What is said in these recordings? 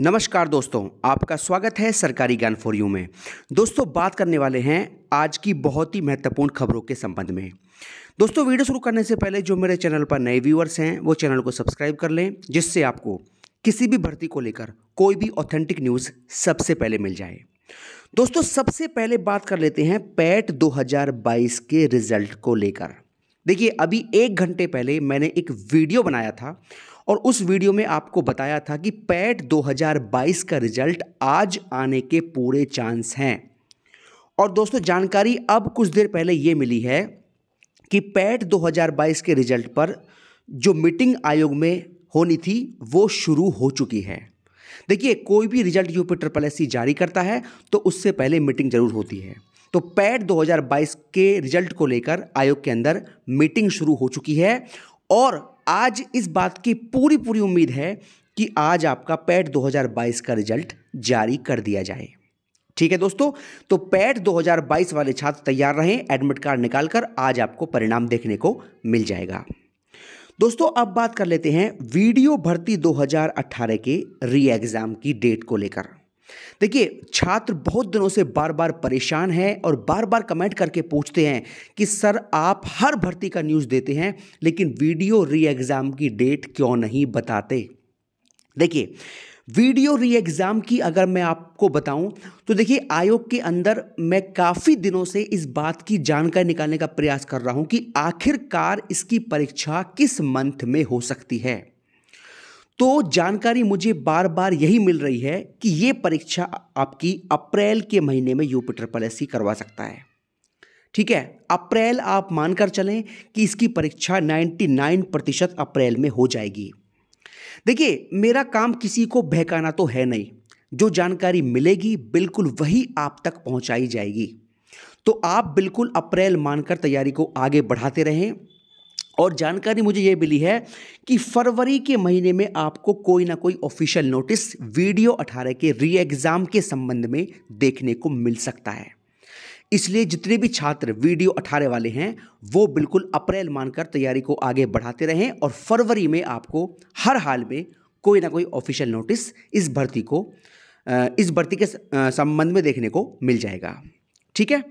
नमस्कार दोस्तों आपका स्वागत है सरकारी ज्ञान फॉर यू में दोस्तों बात करने वाले हैं आज की बहुत ही महत्वपूर्ण खबरों के संबंध में दोस्तों वीडियो शुरू करने से पहले जो मेरे चैनल पर नए व्यूअर्स हैं वो चैनल को सब्सक्राइब कर लें जिससे आपको किसी भी भर्ती को लेकर कोई भी ऑथेंटिक न्यूज़ सबसे पहले मिल जाए दोस्तों सबसे पहले बात कर लेते हैं पैट 2022 के रिजल्ट को लेकर देखिए अभी एक घंटे पहले मैंने एक वीडियो बनाया था और उस वीडियो में आपको बताया था कि पैट 2022 का रिजल्ट आज आने के पूरे चांस हैं और दोस्तों जानकारी अब कुछ देर पहले ये मिली है कि पैट 2022 के रिजल्ट पर जो मीटिंग आयोग में होनी थी वो शुरू हो चुकी है देखिए कोई भी रिजल्ट यूपीटर पॉलिसी जारी करता है तो उससे पहले मीटिंग जरूर होती है तो पैट 2022 के रिजल्ट को लेकर आयोग के अंदर मीटिंग शुरू हो चुकी है और आज इस बात की पूरी पूरी उम्मीद है कि आज आपका पैट 2022 का रिजल्ट जारी कर दिया जाए ठीक है दोस्तों तो पैट 2022 वाले छात्र तैयार रहें एडमिट कार्ड निकालकर आज आपको परिणाम देखने को मिल जाएगा दोस्तों अब बात कर लेते हैं वीडियो भर्ती 2018 के री एग्ज़ाम की डेट को लेकर देखिए छात्र बहुत दिनों से बार बार परेशान हैं और बार बार कमेंट करके पूछते हैं कि सर आप हर भर्ती का न्यूज़ देते हैं लेकिन वीडियो री एग्ज़ाम की डेट क्यों नहीं बताते देखिए वीडियो री एग्ज़ाम की अगर मैं आपको बताऊं तो देखिए आयोग के अंदर मैं काफ़ी दिनों से इस बात की जानकारी निकालने का प्रयास कर रहा हूं कि आखिरकार इसकी परीक्षा किस मंथ में हो सकती है तो जानकारी मुझे बार बार यही मिल रही है कि ये परीक्षा आपकी अप्रैल के महीने में यूपीटर पॉलिसी करवा सकता है ठीक है अप्रैल आप मानकर चलें कि इसकी परीक्षा 99 प्रतिशत अप्रैल में हो जाएगी देखिए मेरा काम किसी को बहकाना तो है नहीं जो जानकारी मिलेगी बिल्कुल वही आप तक पहुंचाई जाएगी तो आप बिल्कुल अप्रैल मानकर तैयारी को आगे बढ़ाते रहें और जानकारी मुझे ये मिली है कि फरवरी के महीने में आपको कोई ना कोई ऑफिशियल नोटिस वीडियो 18 के री एग्ज़ाम के संबंध में देखने को मिल सकता है इसलिए जितने भी छात्र वीडियो अठारह वाले हैं वो बिल्कुल अप्रैल मानकर तैयारी को आगे बढ़ाते रहें और फरवरी में आपको हर हाल में कोई ना कोई ऑफिशियल नोटिस इस भर्ती को इस भर्ती के संबंध में देखने को मिल जाएगा ठीक है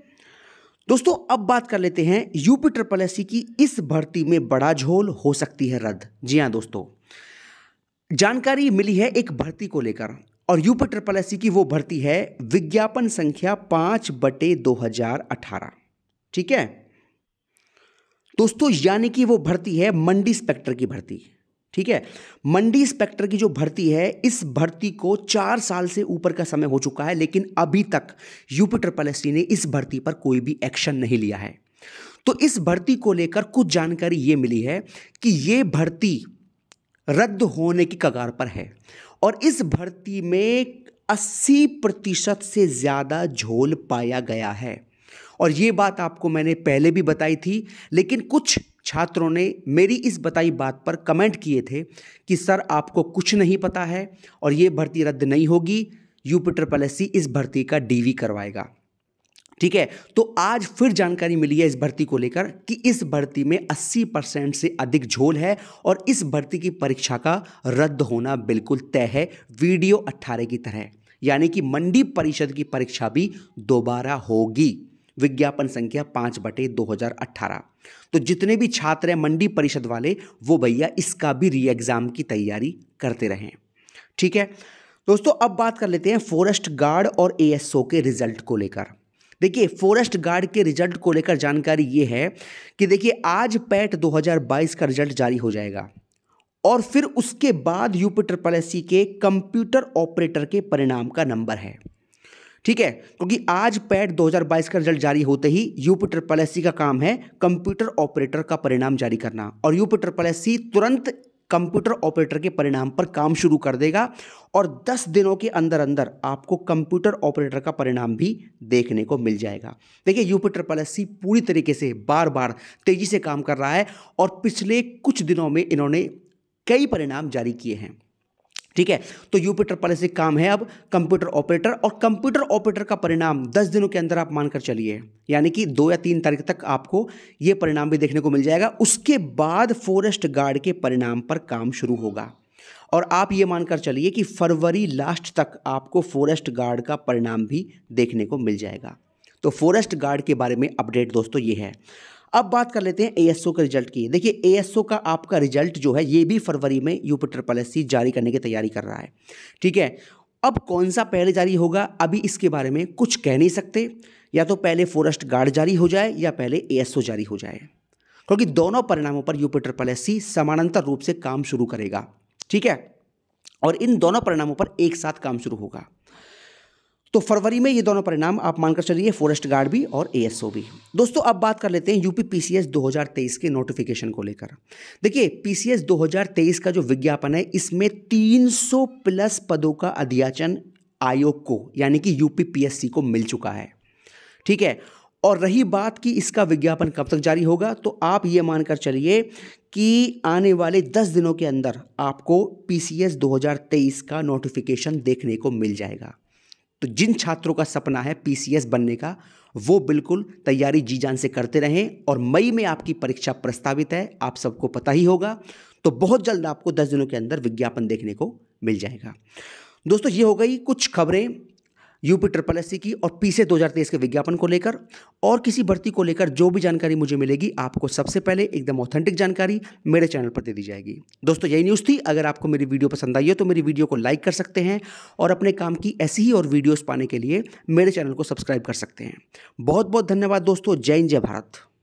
दोस्तों अब बात कर लेते हैं यूपी ट्रिपल एस की इस भर्ती में बड़ा झोल हो सकती है रद्द जी हाँ दोस्तों जानकारी मिली है एक भर्ती को लेकर और यूपी ट्रिपल एस की वो भर्ती है विज्ञापन संख्या पांच बटे दो हजार अठारह ठीक है दोस्तों यानी कि वो भर्ती है मंडी स्पेक्टर की भर्ती ठीक है मंडी इंस्पेक्टर की जो भर्ती है इस भर्ती को चार साल से ऊपर का समय हो चुका है लेकिन अभी तक यूपी ट्रिपल एस ने इस भर्ती पर कोई भी एक्शन नहीं लिया है तो इस भर्ती को लेकर कुछ जानकारी ये मिली है कि ये भर्ती रद्द होने की कगार पर है और इस भर्ती में 80 प्रतिशत से ज़्यादा झोल पाया गया है और ये बात आपको मैंने पहले भी बताई थी लेकिन कुछ छात्रों ने मेरी इस बताई बात पर कमेंट किए थे कि सर आपको कुछ नहीं पता है और ये भर्ती रद्द नहीं होगी यूपिटर पलेसी इस भर्ती का डीवी करवाएगा ठीक है तो आज फिर जानकारी मिली है इस भर्ती को लेकर कि इस भर्ती में 80 परसेंट से अधिक झोल है और इस भर्ती की परीक्षा का रद्द होना बिल्कुल तय है वीडियो 18 की तरह यानी कि मंडी परिषद की परीक्षा भी दोबारा होगी विज्ञापन संख्या पाँच बटे दो हज़ार अट्ठारह तो जितने भी छात्र हैं मंडी परिषद वाले वो भैया इसका भी री एग्ज़ाम की तैयारी करते रहें ठीक है दोस्तों अब बात कर लेते हैं फॉरेस्ट गार्ड और ओ के रिजल्ट को लेकर देखिए फॉरेस्ट गार्ड के रिजल्ट को लेकर जानकारी ये है कि देखिए आज पैट 2022 का रिजल्ट जारी हो जाएगा और फिर उसके बाद यूपी ट्रिपल के कंप्यूटर ऑपरेटर के परिणाम का नंबर है ठीक है क्योंकि आज पैट 2022 का रिजल्ट जारी होते ही यूपी ट्रिपल एस का काम है कंप्यूटर ऑपरेटर का परिणाम जारी करना और यूपी ट्रिपल एस तुरंत कंप्यूटर ऑपरेटर के परिणाम पर काम शुरू कर देगा और 10 दिनों के अंदर अंदर आपको कंप्यूटर ऑपरेटर का परिणाम भी देखने को मिल जाएगा देखिए यूपी ट्रिपल एस पूरी तरीके से बार बार तेज़ी से काम कर रहा है और पिछले कुछ दिनों में इन्होंने कई परिणाम जारी किए हैं ठीक है तो यूपिटर पॉलिसी काम है अब कंप्यूटर ऑपरेटर और कंप्यूटर ऑपरेटर का परिणाम दस दिनों के अंदर आप मानकर चलिए यानी कि दो या तीन तारीख तक आपको ये परिणाम भी देखने को मिल जाएगा उसके बाद फॉरेस्ट गार्ड के परिणाम पर काम शुरू होगा और आप ये मानकर चलिए कि फरवरी लास्ट तक आपको फॉरेस्ट गार्ड का परिणाम भी देखने को मिल जाएगा तो फॉरेस्ट गार्ड के बारे में अपडेट दोस्तों ये है अब बात कर लेते हैं एएसओ के रिजल्ट की देखिए एएसओ का आपका रिजल्ट जो है ये भी फरवरी में यूपी ट्रिपल एस जारी करने की तैयारी कर रहा है ठीक है अब कौन सा पहले जारी होगा अभी इसके बारे में कुछ कह नहीं सकते या तो पहले फॉरेस्ट गार्ड जारी हो जाए या पहले एएसओ जारी हो जाए क्योंकि दोनों परिणामों पर यूपी ट्रिपल एस समानांतर रूप से काम शुरू करेगा ठीक है और इन दोनों परिणामों पर एक साथ काम शुरू होगा तो फरवरी में ये दोनों परिणाम आप मानकर चलिए फॉरेस्ट गार्ड भी और ए भी दोस्तों अब बात कर लेते हैं यूपी पीसीएस 2023 के नोटिफिकेशन को लेकर देखिए पी 2023 का जो विज्ञापन है इसमें 300 प्लस पदों का अध्याचन आयोग को यानी कि यूपी को मिल चुका है ठीक है और रही बात कि इसका विज्ञापन कब तक जारी होगा तो आप ये मानकर चलिए कि आने वाले दस दिनों के अंदर आपको पीसीएस 2023 का नोटिफिकेशन देखने को मिल जाएगा तो जिन छात्रों का सपना है पीसीएस बनने का वो बिल्कुल तैयारी जी जान से करते रहें और मई में आपकी परीक्षा प्रस्तावित है आप सबको पता ही होगा तो बहुत जल्द आपको दस दिनों के अंदर विज्ञापन देखने को मिल जाएगा दोस्तों ये हो गई कुछ खबरें यूपी ट्रिपल एस की और पीसे 2023 के विज्ञापन को लेकर और किसी भर्ती को लेकर जो भी जानकारी मुझे मिलेगी आपको सबसे पहले एकदम ऑथेंटिक जानकारी मेरे चैनल पर दे दी जाएगी दोस्तों यही न्यूज़ थी अगर आपको मेरी वीडियो पसंद आई हो तो मेरी वीडियो को लाइक कर सकते हैं और अपने काम की ऐसी ही और वीडियोज़ पाने के लिए मेरे चैनल को सब्सक्राइब कर सकते हैं बहुत बहुत धन्यवाद दोस्तों जय जय भारत